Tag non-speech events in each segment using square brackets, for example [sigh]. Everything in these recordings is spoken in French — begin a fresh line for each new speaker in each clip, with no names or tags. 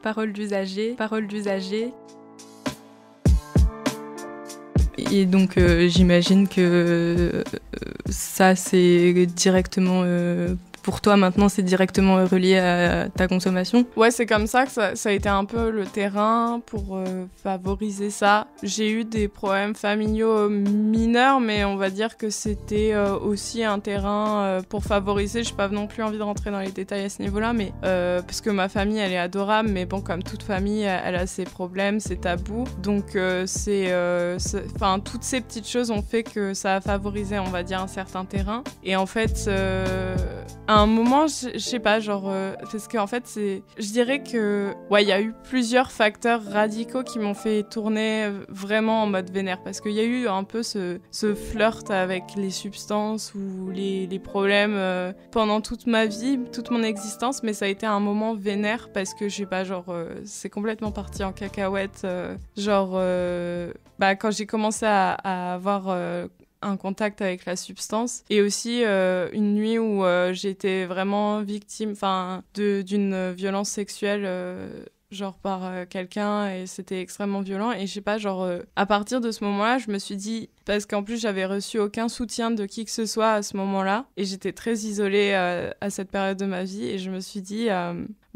parole d'usager, parole d'usager. Et donc euh, j'imagine que euh, ça c'est directement euh, pour toi maintenant c'est directement relié à ta consommation
Ouais, c'est comme ça que ça, a été un peu le terrain pour euh, favoriser ça. J'ai eu des problèmes familiaux euh, mineurs, mais on va dire que c'était euh, aussi un terrain pour favoriser. Je n'ai pas non plus envie de rentrer dans les détails à ce niveau-là, mais parce que ma famille elle est adorable, mais bon, comme toute famille, elle a ses problèmes, ses tabous. Donc, c'est. Enfin, toutes ces petites choses ont fait que ça a favorisé, on va dire, un certain terrain. Et en fait, un moment, je sais pas, genre, c'est euh, parce qu'en fait, c'est, je dirais que, ouais, il y a eu plusieurs facteurs radicaux qui m'ont fait tourner vraiment en mode vénère, parce qu'il y a eu un peu ce, flirt avec les substances ou les, problèmes euh, pendant toute ma vie, toute mon existence, mais ça a été un moment vénère parce que, je sais pas, genre, euh, c'est complètement parti en cacahuète, genre, bah, quand j'ai commencé à, à avoir un contact avec la substance et aussi euh, une nuit où euh, j'étais vraiment victime enfin d'une violence sexuelle euh, genre par quelqu'un et c'était extrêmement violent et je sais pas genre à partir de ce moment-là je me suis dit parce qu'en plus j'avais reçu aucun soutien de qui que ce soit à ce moment-là et j'étais très isolée à cette période de ma vie et je me suis dit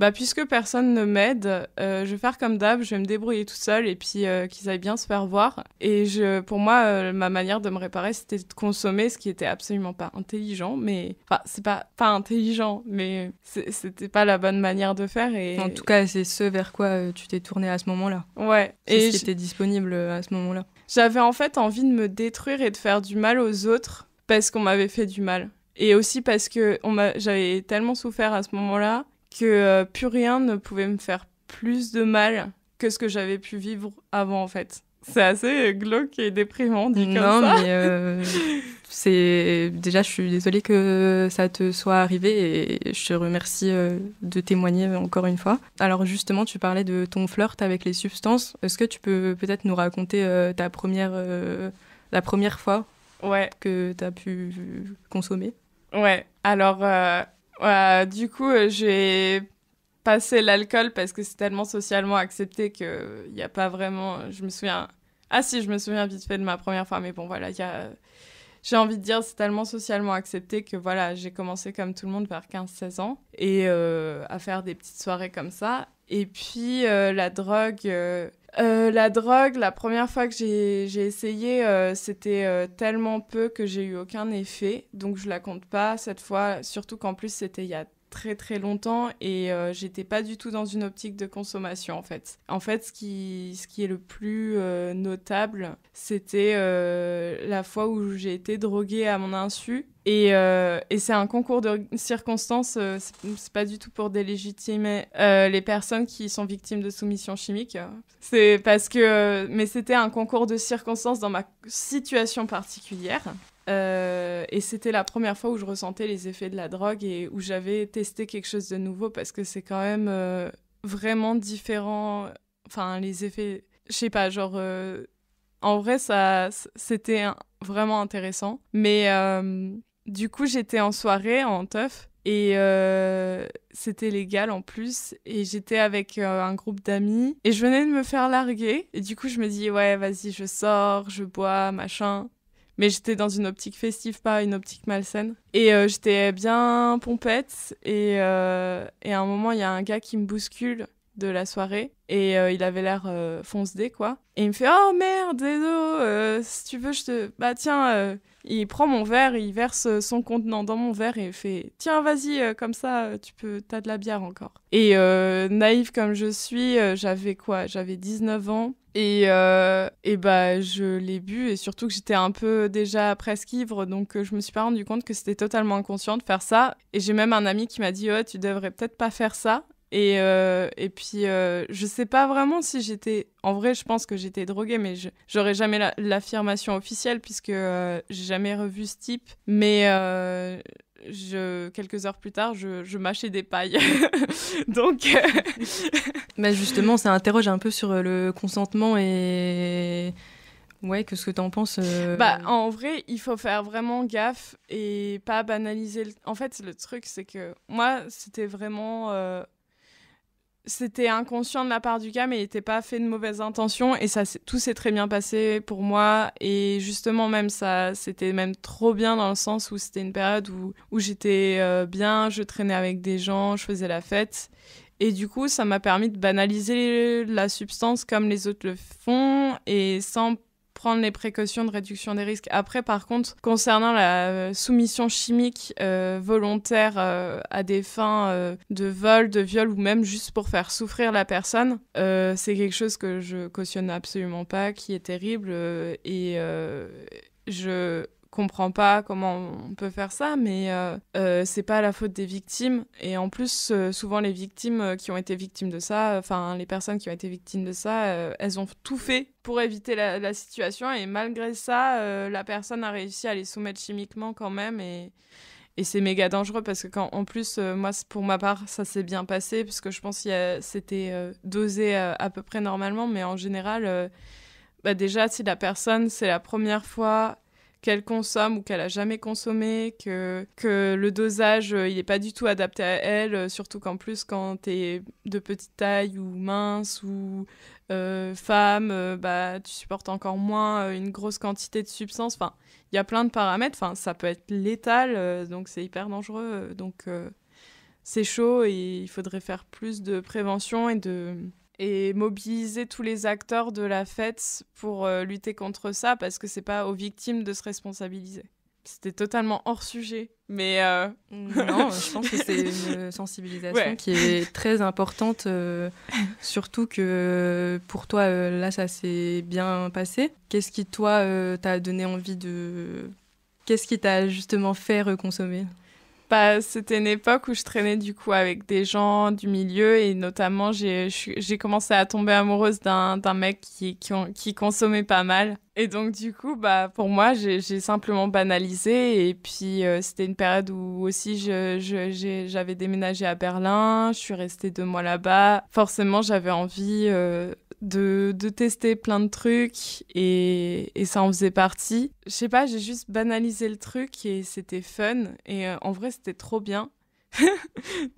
bah, puisque personne ne m'aide, euh, je vais faire comme d'hab, je vais me débrouiller tout seul et puis euh, qu'ils aillent bien se faire voir. Et je, pour moi, euh, ma manière de me réparer, c'était de consommer, ce qui était absolument pas intelligent, mais enfin, c'est pas pas intelligent, mais c'était pas la bonne manière de faire. Et en tout
cas, c'est ce vers quoi tu t'es tourné à ce moment-là. Ouais. Et ce disponible à ce moment-là.
J'avais en fait envie de me détruire et de faire du mal aux autres parce qu'on m'avait fait du mal et aussi parce que j'avais tellement souffert à ce moment-là que euh, plus rien ne pouvait me faire plus de mal que ce que j'avais pu vivre avant en fait. C'est assez euh, glauque et déprimant dit comme ça. Non mais euh,
c'est déjà je suis désolée que ça te soit arrivé et je te remercie de témoigner encore une fois. Alors justement tu parlais de ton flirt avec les substances. Est-ce que tu peux peut-être nous raconter ta première la première fois ouais. que tu as pu consommer
Ouais. Alors euh, du coup, euh, j'ai passé l'alcool parce que c'est tellement socialement accepté il n'y euh, a pas vraiment. Je me souviens. Ah si, je me souviens vite fait de ma première fois, mais bon, voilà, il y a. J'ai envie de dire, c'est tellement socialement accepté que voilà, j'ai commencé comme tout le monde vers 15-16 ans et euh, à faire des petites soirées comme ça. Et puis euh, la drogue. Euh, euh, la drogue, la première fois que j'ai essayé, c'était tellement peu que j'ai eu aucun effet. Donc je la compte pas cette fois, surtout qu'en plus c'était il y a très très longtemps et j'étais pas du tout dans une optique de consommation en fait. En fait, ce qui, ce qui est le plus notable, c'était la fois où j'ai été droguée à mon insu euh, et, c'est un concours de circonstances, euh, c'est pas du tout pour délégitimer euh, les personnes qui sont victimes de soumission chimique. C'est parce que. Mais c'était un concours de circonstances dans ma situation particulière. et c'était la première fois où je ressentais les effets de la drogue et où j'avais testé quelque chose de nouveau parce que c'est quand même vraiment différent. Enfin, les effets. Je sais pas, genre en vrai, ça, c'était vraiment intéressant. Mais du coup, j'étais en soirée en teuf et euh, c'était légal en plus et j'étais avec euh, un groupe d'amis et je venais de me faire larguer et du coup je me dis ouais vas-y je sors je bois machin mais j'étais dans une optique festive pas une optique malsaine et euh, j'étais bien pompette et, à un moment il y a un gars qui me bouscule de la soirée et il avait l'air fonce foncedé quoi et il me fait oh merde Edo, si tu veux je te bah tiens il prend mon verre, il verse euh, son contenant dans mon verre et fait Tiens, vas-y, euh, comme ça, euh, tu peux, t'as de la bière encore. Et naïve comme je suis, j'avais quoi J'avais 19 ans. Et, et bah, je l'ai bu et surtout que j'étais un peu déjà presque ivre, donc je me suis pas rendu compte que c'était totalement inconscient de faire ça. Et j'ai même un ami qui m'a dit oh, tu devrais peut-être pas faire ça. Et, euh, et puis, euh, je sais pas vraiment si j'étais. En vrai, je pense que j'étais droguée, mais j'aurais jamais l'affirmation officielle puisque je euh, j'ai jamais revu ce type. Mais euh, je, quelques heures plus tard, je, mâchais des pailles. [laughs] Donc. mais [laughs] bah, justement,
ça interroge un peu sur le consentement et. Ouais, que ce que en penses Bah,
en vrai, il faut faire vraiment gaffe et pas banaliser. En fait, le truc, c'est que moi, c'était vraiment c'était inconscient de la part du gars, mais il n'était pas fait de mauvaise intention et ça, tout s'est très bien passé pour moi. Et justement, même ça, c'était même trop bien dans le sens où c'était une période où, j'étais euh, bien, je traînais avec des gens, je faisais la fête. Et du coup, ça m'a permis de banaliser la substance comme les autres le font et sans prendre les précautions de réduction des risques. Après, par contre, concernant la euh, soumission chimique euh, volontaire euh, à des fins de vol, de viol ou même juste pour faire souffrir la personne, c'est quelque chose que je cautionne absolument pas, qui est terrible et je comprends pas comment on peut faire ça, mais euh, euh, c'est pas la faute des victimes. Et en plus, euh, souvent les victimes euh, qui ont été victimes de ça, enfin les personnes qui ont été victimes de ça, elles ont tout fait pour éviter la, situation. Et malgré ça, la personne a réussi à les soumettre chimiquement quand même. Et, et c'est méga dangereux parce que quand en plus moi pour ma part ça s'est bien passé parce que je pense que c'était dosé à peu près normalement mais en général bah déjà si la personne c'est la première fois qu'elle consomme ou qu'elle a jamais consommé, que, que le dosage, n'est euh, pas du tout adapté à elle, euh, surtout qu'en plus, quand tu es de petite taille ou mince ou euh, femme, bah, tu supportes encore moins une grosse quantité de substances. Enfin, il y a plein de paramètres. Enfin, ça peut être létal, donc c'est hyper dangereux. Donc, c'est chaud et il faudrait faire plus de prévention et de et mobiliser tous les acteurs de la fête pour euh, lutter contre ça parce que c'est pas aux victimes de se responsabiliser. C'était totalement hors sujet, mais euh, non, [laughs] je pense que c'est une sensibilisation qui est
très importante, euh, [laughs] surtout que pour toi là ça s'est bien passé. Qu'est-ce qui toi t'a donné envie de, qu'est-ce qui t'a justement fait reconsommer
c'était une époque où je traînais du coup avec des gens du milieu et notamment j'ai commencé à tomber amoureuse d'un mec qui, qui, consommait pas mal. Et donc du coup, bah, pour moi, j'ai simplement banalisé et puis euh, c'était une période où aussi j'avais je, déménagé à Berlin, je suis restée deux mois là-bas. Forcément, j'avais envie... Euh, de, tester plein de trucs et, et ça en faisait partie. Je sais pas, j'ai juste banalisé le truc et c'était fun et euh, en vrai c'était trop bien. [laughs]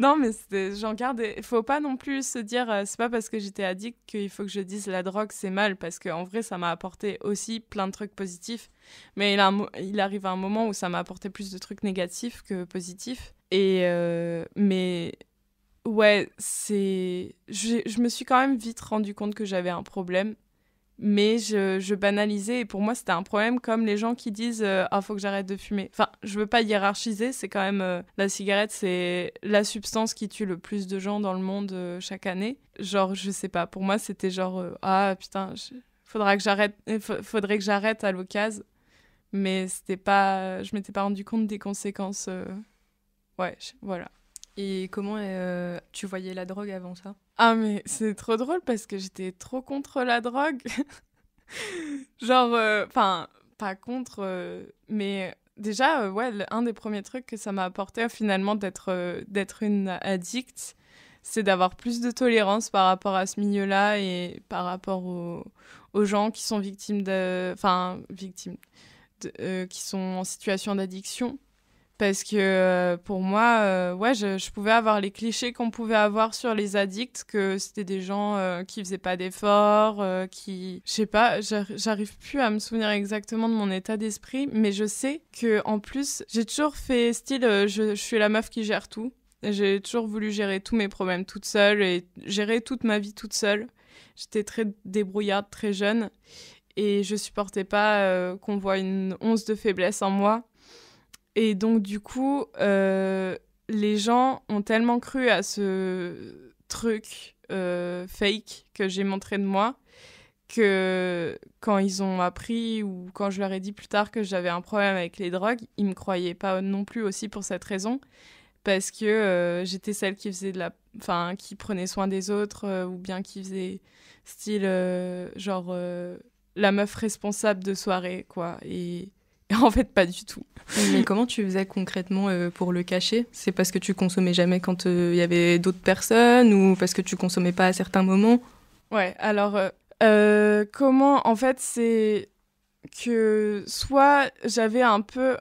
non mais j'en garde. Faut pas non plus se dire euh, c'est pas parce que j'étais addict qu'il faut que je dise la drogue c'est mal parce qu'en vrai ça m'a apporté aussi plein de trucs positifs. Mais il, arrive un moment où ça m'a apporté plus de trucs négatifs que positifs. Et euh, mais Ouais, c'est. Je me suis quand même vite rendu compte que j'avais un problème, mais je, je banalisais et pour moi c'était un problème comme les gens qui disent euh, Ah, faut que j'arrête de fumer. Enfin, je veux pas hiérarchiser, c'est quand même. Euh, la cigarette, c'est la substance qui tue le plus de gens dans le monde euh, chaque année. Genre, je sais pas, pour moi c'était genre Ah putain, faudra que j'arrête, faudrait que j'arrête à l'occasion, mais c'était pas. Je m'étais pas rendu compte des
conséquences. Ouais, voilà. Et comment euh, tu voyais la drogue avant ça
Ah mais c'est trop drôle parce que j'étais trop contre la drogue. [laughs] Genre, euh, enfin, pas contre, euh, mais déjà, ouais, un des premiers trucs que ça m'a apporté finalement d'être d'être une addict, c'est d'avoir plus de tolérance par rapport à ce milieu-là et par rapport aux, gens qui sont victimes de, enfin, victimes, qui sont en situation d'addiction. Parce que euh, pour moi, euh, ouais, je, pouvais avoir les clichés qu'on pouvait avoir sur les addicts, que c'était des gens euh, qui faisaient pas d'efforts, qui, je sais pas, j'arrive plus à me souvenir exactement de mon état d'esprit, mais je sais que en plus, j'ai toujours fait style, je, je suis la meuf qui gère tout. J'ai toujours voulu gérer tous mes problèmes toute seule et gérer toute ma vie toute seule. J'étais très débrouillarde très jeune et je supportais pas qu'on voit une once de faiblesse en moi et donc, du coup, euh, les gens ont tellement cru à ce truc euh, fake que j'ai montré de moi que quand ils ont appris ou quand je leur ai dit plus tard que j'avais un problème avec les drogues, ils me croyaient pas non plus aussi pour cette raison parce que euh, j'étais celle qui faisait de la enfin qui prenait soin des autres ou bien qui faisait style genre la meuf responsable de soirée quoi et
[laughs] En fait, pas du tout. Mais comment tu faisais concrètement euh, pour le cacher C'est parce que tu consommais jamais quand euh, il y avait d'autres personnes ou parce que tu consommais pas à certains moments
Ouais, alors euh, comment En fait, c'est que soit j'avais un peu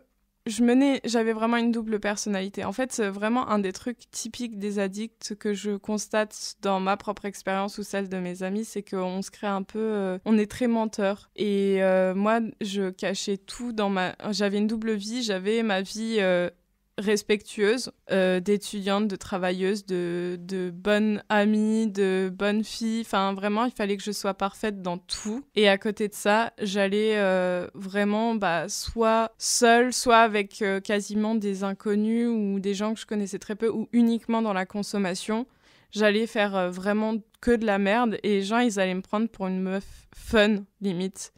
je menais, j'avais vraiment une double personnalité. En fait, c'est vraiment un des trucs typiques des addicts que je constate dans ma propre expérience ou celle de mes amis, c'est qu'on se crée un peu, euh, on est très menteur. Et euh, moi, je cachais tout dans ma, j'avais une double vie, j'avais ma vie euh, respectueuse, euh, d'étudiante, de travailleuse, de, bonne amie, de bonne fille. Enfin, vraiment, il fallait que je sois parfaite dans tout. Et à côté de ça, j'allais euh, vraiment bah, soit seule, soit avec euh, quasiment des inconnus ou des gens que je connaissais très peu ou uniquement dans la consommation. J'allais faire vraiment que de la merde et les gens, ils allaient me prendre pour une meuf fun, limite.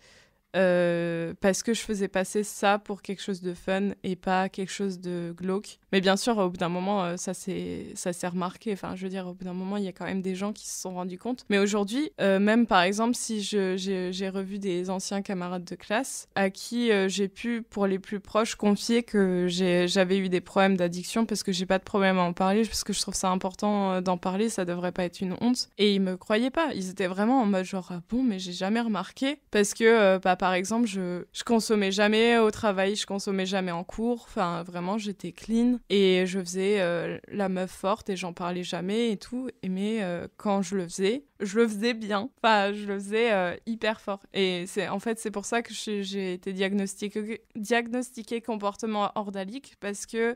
Euh, parce que je faisais passer ça pour quelque chose de fun et pas quelque chose de glauque. Mais bien sûr, au bout d'un moment, euh, ça s'est remarqué. Enfin, je veux dire, au bout d'un moment, il y a quand même des gens qui se sont rendus compte. Mais aujourd'hui, euh, même par exemple, si j'ai revu des anciens camarades de classe à qui j'ai pu, pour les plus proches, confier que j'avais eu des problèmes d'addiction parce que j'ai pas de problème à en parler, parce que je trouve ça important d'en parler, ça devrait pas être une honte. Et ils me croyaient pas. Ils étaient vraiment en mode genre, ah bon, mais j'ai jamais remarqué parce que papa par exemple, je, consommais jamais au travail, je consommais jamais en cours. Enfin, vraiment, j'étais clean et je faisais euh, la meuf forte et j'en parlais jamais et tout. mais euh, quand je le faisais, je le faisais bien. Enfin, je le faisais euh, hyper fort. Et c'est en fait, c'est pour ça que j'ai été diagnostiqué, diagnostiqué comportement ordalique parce que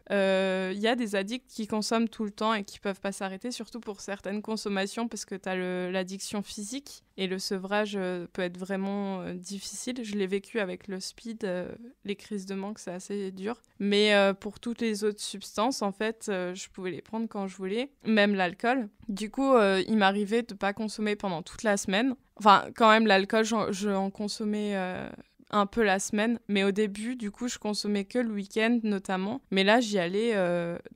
il y a des addicts qui consomment tout le temps et qui peuvent pas s'arrêter, surtout pour certaines consommations parce que tu as l'addiction physique et le sevrage peut être vraiment difficile je l'ai vécu avec le speed, euh, les crises de manque, c'est assez dur. Mais euh, pour toutes les autres substances, en fait, euh, je pouvais les prendre quand je voulais, même l'alcool. Du coup, il m'arrivait de pas consommer pendant toute la semaine. Enfin, quand même, l'alcool, je en consommais un peu la semaine. Mais au début, du coup, je consommais que le week-end notamment. Mais là, j'y allais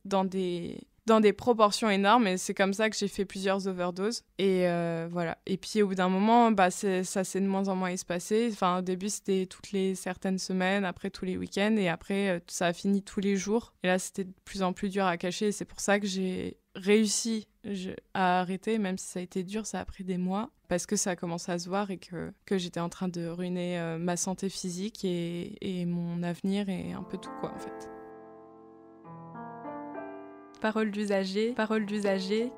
dans des dans des proportions énormes et c'est comme ça que j'ai fait plusieurs overdoses et euh, voilà et puis au bout d'un moment bah ça s'est de moins en moins espacé enfin au début c'était toutes les certaines semaines après tous les week-ends et après euh, ça a fini tous les jours et là c'était de plus en plus dur à cacher et c'est pour ça que j'ai réussi à arrêter même si ça a été dur ça a pris des mois parce que ça a commencé à se voir et que, j'étais en train de ruiner euh, ma santé physique et, et mon avenir et un peu tout quoi en fait
parole d'usager, parole d'usager.